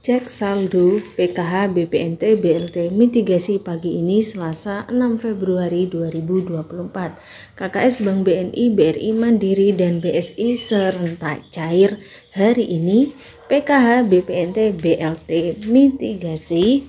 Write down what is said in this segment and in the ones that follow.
Cek saldo PKH BPNT BLT mitigasi pagi ini Selasa 6 Februari 2024. KKS Bank BNI, BRI Mandiri dan BSI serentak cair hari ini PKH BPNT BLT mitigasi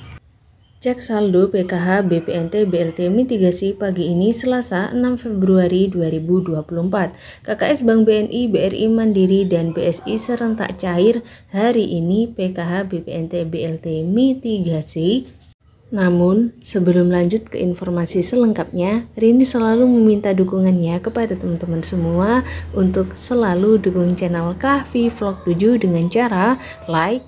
Cek saldo PKH BPNT BLT mitigasi pagi ini Selasa 6 Februari 2024. KKS Bank BNI, BRI Mandiri, dan BSI serentak cair hari ini PKH BPNT BLT mitigasi namun, sebelum lanjut ke informasi selengkapnya, Rini selalu meminta dukungannya kepada teman-teman semua untuk selalu dukung channel Kahvi Vlog 7 dengan cara like,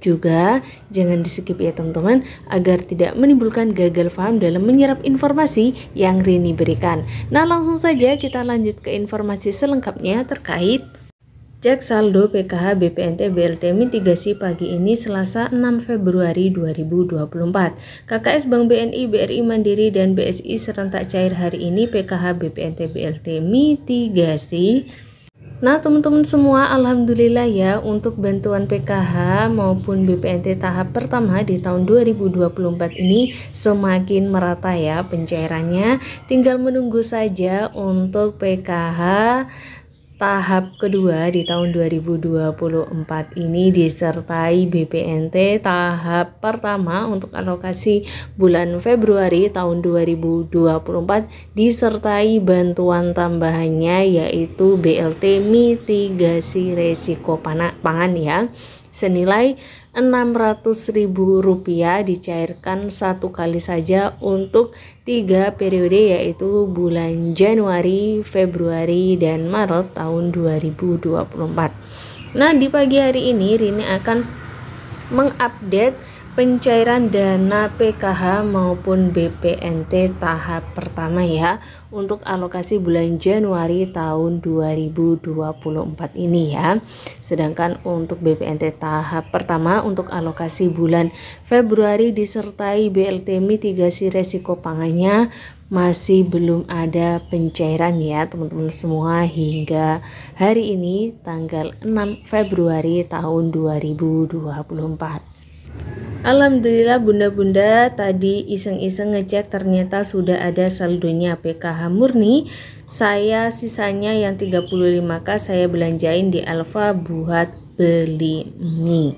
Juga, jangan di-skip ya teman-teman, agar tidak menimbulkan gagal paham dalam menyerap informasi yang Rini berikan. Nah, langsung saja kita lanjut ke informasi selengkapnya terkait Cek saldo PKH BPNT BLT mitigasi pagi ini Selasa 6 Februari 2024. KKS Bank BNI, BRI Mandiri, dan BSI serentak cair hari ini PKH BPNT BLT mitigasi Nah teman-teman semua Alhamdulillah ya untuk bantuan PKH maupun BPNT tahap pertama di tahun 2024 ini semakin merata ya pencairannya Tinggal menunggu saja untuk PKH Tahap kedua di tahun 2024 ini disertai BPNT tahap pertama untuk alokasi bulan Februari tahun 2024 disertai bantuan tambahannya yaitu BLT mitigasi resiko pangan ya senilai Rp600.000 dicairkan satu kali saja untuk tiga periode yaitu bulan Januari, Februari, dan Maret tahun 2024. Nah, di pagi hari ini Rini akan mengupdate pencairan dana PKH maupun BPNT tahap pertama ya untuk alokasi bulan Januari tahun 2024 ini ya. Sedangkan untuk BPNT tahap pertama untuk alokasi bulan Februari disertai BLT mitigasi resiko pangannya masih belum ada pencairan ya teman-teman semua hingga hari ini tanggal 6 Februari tahun 2024. Alhamdulillah bunda-bunda tadi iseng-iseng ngecek ternyata sudah ada saldonya PKH murni Saya sisanya yang 35k saya belanjain di Alfa buat beli mie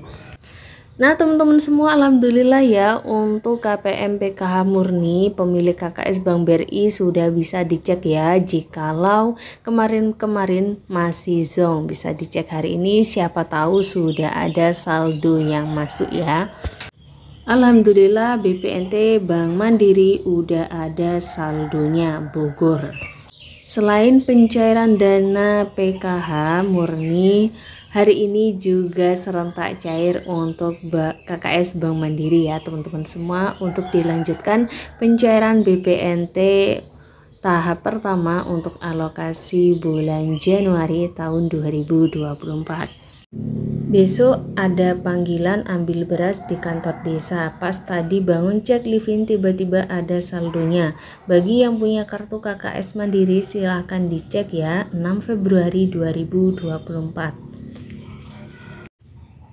Nah teman-teman semua Alhamdulillah ya untuk KPM PKH murni pemilik KKS Bank BRI sudah bisa dicek ya Jikalau kemarin-kemarin masih zong bisa dicek hari ini siapa tahu sudah ada saldo yang masuk ya Alhamdulillah BPNT Bank Mandiri udah ada saldonya Bogor. Selain pencairan dana PKH murni, hari ini juga serentak cair untuk KKS Bank Mandiri ya teman-teman semua untuk dilanjutkan pencairan BPNT tahap pertama untuk alokasi bulan Januari tahun 2024. Besok ada panggilan ambil beras di kantor desa. Pas tadi bangun cek living tiba-tiba ada saldonya. Bagi yang punya kartu KKS Mandiri silahkan dicek ya 6 Februari 2024.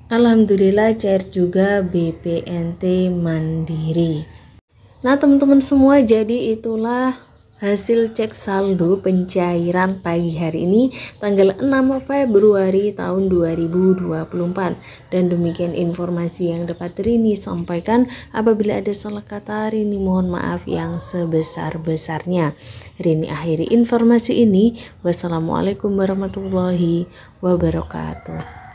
Alhamdulillah cair juga BPNT Mandiri. Nah teman-teman semua jadi itulah Hasil cek saldo pencairan pagi hari ini tanggal 6 Februari tahun 2024 dan demikian informasi yang dapat Rini sampaikan apabila ada salah kata Rini mohon maaf yang sebesar-besarnya Rini akhiri informasi ini wassalamualaikum warahmatullahi wabarakatuh